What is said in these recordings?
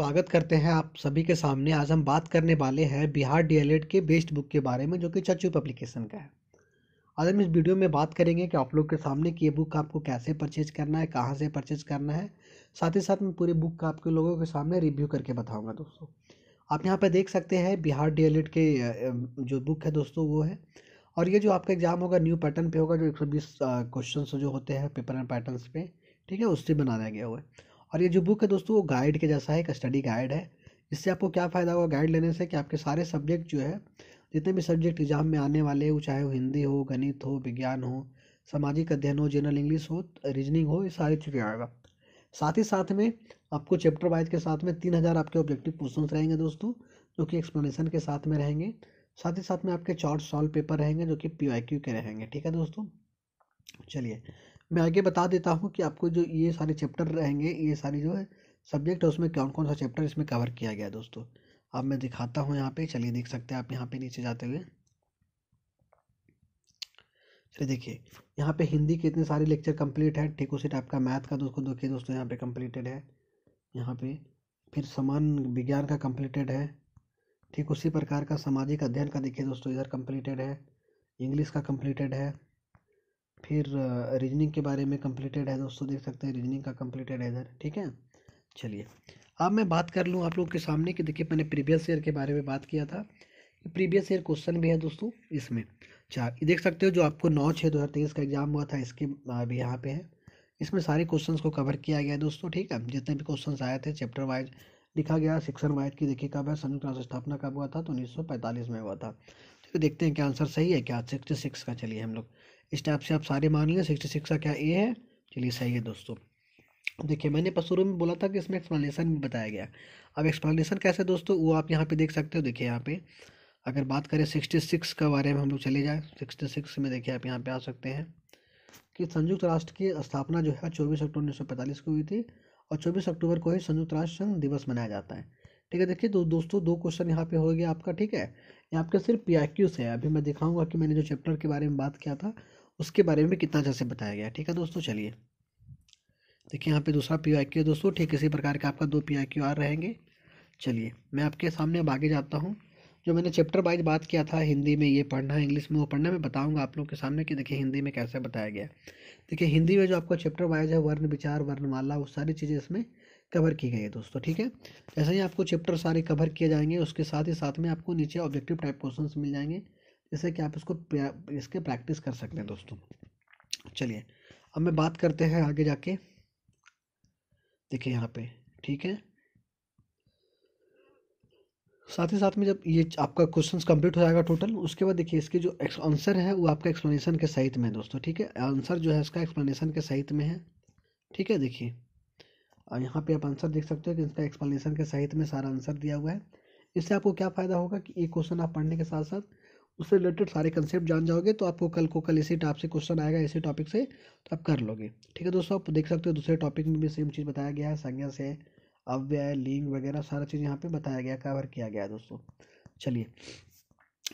स्वागत करते हैं आप सभी के सामने आज हम बात करने वाले हैं बिहार डी के बेस्ट बुक के बारे में जो कि चचू पब्लिकेशन का है आज हम इस वीडियो में बात करेंगे कि आप लोग के सामने कि ये बुक आपको कैसे परचेज करना है कहाँ से परचेज करना है साथ ही साथ मैं पूरी बुक का आपके लोगों के सामने रिव्यू करके बताऊँगा दोस्तों आप यहाँ पर देख सकते हैं बिहार डी के जो बुक है दोस्तों वो है और ये जो आपका एग्ज़ाम होगा न्यू पैटर्न पे होगा जो एक सौ जो होते हैं पेपर एंड पैटर्न पे ठीक है उससे बनाया गया हुआ है और ये जो बुक है दोस्तों वो गाइड के जैसा है एक स्टडी गाइड है इससे आपको क्या फ़ायदा होगा गाइड लेने से कि आपके सारे सब्जेक्ट जो है जितने भी सब्जेक्ट एग्जाम में आने वाले हो चाहे वो हिंदी हो गणित हो विज्ञान हो सामाजिक अध्ययन हो जनरल इंग्लिश हो रीजनिंग हो ये सारे चीज़ें आएगा साथ ही साथ में आपको चैप्टर वाइज के साथ में तीन हज़ार आपके ऑब्जेक्टिव क्वेश्चन रहेंगे दोस्तों जो कि एक्सप्लेनेशन के साथ में रहेंगे साथ ही साथ में आपके चार्ट सॉल्व पेपर रहेंगे जो कि पी के रहेंगे ठीक है दोस्तों चलिए मैं आगे बता देता हूँ कि आपको जो ये सारे चैप्टर रहेंगे ये सारे जो है सब्जेक्ट है उसमें कौन कौन सा चैप्टर इसमें कवर किया गया है दोस्तों अब मैं दिखाता हूँ यहाँ पे चलिए देख सकते हैं आप यहाँ पे नीचे जाते हुए चलिए देखिए यहाँ पे हिंदी के इतने सारे लेक्चर कंप्लीट है ठीक उसी टाइप का मैथ का दोस्तों देखिए दोस्तों यहाँ पे कंप्लीटेड है यहाँ पे फिर समान विज्ञान का कंप्लीटेड है ठीक उसी प्रकार का सामाजिक अध्ययन का देखिए दोस्तों इधर कंप्लीटेड है इंग्लिश का कंप्लीटेड है फिर रीजनिंग के बारे में कंप्लीटेड है दोस्तों देख सकते हैं रीजनिंग का कंप्लीटेड है इधर ठीक है चलिए अब मैं बात कर लूँ आप लोग के सामने कि देखिए मैंने प्रीवियस ईयर के बारे में बात किया था प्रीवियस ईयर क्वेश्चन भी है दोस्तों इसमें चार अच्छा, देख सकते हो जो आपको नौ छः दो हज़ार तेईस का एग्जाम हुआ था इसके अभी यहाँ पे है इसमें सारे क्वेश्चंस को कवर किया गया है दोस्तों ठीक है जितने भी क्वेश्चन आए थे चैप्टर वाइज लिखा गया सेक्शन वाइज की देखिए कब है संयुक्त राष्ट्र स्थापना कब हुआ था तो उन्नीस में हुआ था तो देखते हैं क्या आंसर सही है क्या सिक्सटी सिक्स का चलिए हम लोग इस टाइप से आप सारे मान लें सिक्सटी सिक्स का क्या ए है चलिए सही है दोस्तों देखिए मैंने पसूरों में बोला था कि इसमें एक्सप्लेनेशन भी बताया गया अब एक्सप्लेनेशन कैसे दोस्तों वो आप यहाँ पे देख सकते हो देखिए यहाँ पे अगर बात करें सिक्सटी सिक्स के बारे में हम लोग चले जाए सिक्सटी सिक्स में देखिए आप यहाँ पे आ सकते हैं कि संयुक्त राष्ट्र की स्थापना जो है चौबीस अक्टूबर उन्नीस को हुई थी और चौबीस अक्टूबर को ही संयुक्त राष्ट्र संघ दिवस मनाया जाता है ठीक है देखिए तो दोस्तों दो क्वेश्चन यहाँ पे हो गया आपका ठीक है यहाँ आपका सिर्फ पी आई है अभी मैं दिखाऊंगा कि मैंने जो चैप्टर के बारे में बात किया था उसके बारे में कितना से बताया गया ठीक है दोस्तों चलिए देखिए यहाँ पे दूसरा पी आई है दोस्तों ठीक इसी प्रकार के आपका दो पी आई क्यू आर रहेंगे चलिए मैं आपके सामने अब आगे जाता हूँ जो मैंने चैप्टर वाइज बात किया था हिंदी में ये पढ़ना है इंग्लिश में वो पढ़ना मैं बताऊंगा आप लोग के सामने कि देखिए हिंदी में कैसे बताया गया देखिए हिंदी में जो आपका चैप्टर वाइज है वर्ण विचार वर्णमाला वो सारी चीज़ें इसमें कवर की गई है दोस्तों ठीक है जैसे ही आपको चैप्टर सारे कवर किए जाएंगे उसके साथ ही साथ में आपको नीचे ऑब्जेक्टिव टाइप क्वेश्चन मिल जाएंगे जैसे कि आप इसको इसके प्रैक्टिस कर सकते हैं दोस्तों चलिए अब मैं बात करते हैं आगे जाके देखिए यहाँ पे ठीक है साथ ही साथ में जब ये आपका क्वेश्चन कंप्लीट हो जाएगा टोटल उसके बाद देखिए इसके जो आंसर है वो आपका एक्सप्लेनेशन के सहित में दोस्तों ठीक है आंसर जो है इसका एक्सप्लेनेशन के सहित में है ठीक है देखिए और यहाँ पे आप आंसर देख सकते हो कि इसका एक्सप्लेनेशन के सहित में सारा आंसर दिया हुआ है इससे आपको क्या फ़ायदा होगा कि ये क्वेश्चन आप पढ़ने के साथ साथ उससे रिलेटेड सारे कंसेप्ट जान जाओगे तो आपको कल को कल इसी टाइप से क्वेश्चन आएगा इसी टॉपिक से तो आप कर लोगे ठीक है दोस्तों आप देख सकते हो दूसरे टॉपिक में भी सेम चीज़ बताया गया है संज्ञा से अव्यय लिंग वगैरह सारा चीज़ यहाँ पर बताया गया कवर किया गया है दोस्तों चलिए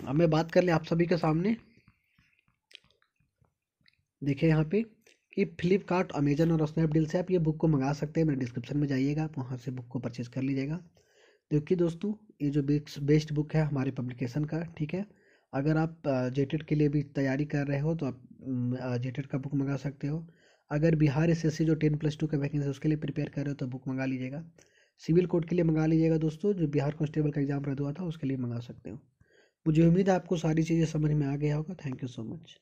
अब मैं बात कर लें आप सभी के सामने देखिए यहाँ पे कि फ्लिपकार्ट अमेजन और स्नैपडील से आप ये बुक को मंगा सकते हैं मेरे डिस्क्रिप्शन में जाइएगा आप वहाँ से बुक को परचेज़ कर लीजिएगा देखिए दोस्तों ये जो बेस्ट बुक है हमारे पब्लिकेशन का ठीक है अगर आप जेटेड के लिए भी तैयारी कर रहे हो तो आप जेटेड का बुक मंगा सकते हो अगर बिहार एस जो टेन प्लस टू का वैकेंसी उसके लिए प्रिपेयर कर रहे हो तो बुक मंगा लीजिएगा सिविल कोड के लिए मंगा लीजिएगा दोस्तों जो बिहार कॉन्स्टेबल का एग्ज़ाम रद्द हुआ था उसके लिए मंगा सकते हो मुझे उम्मीद है आपको सारी चीज़ें समझ में आ गया होगा थैंक यू सो मच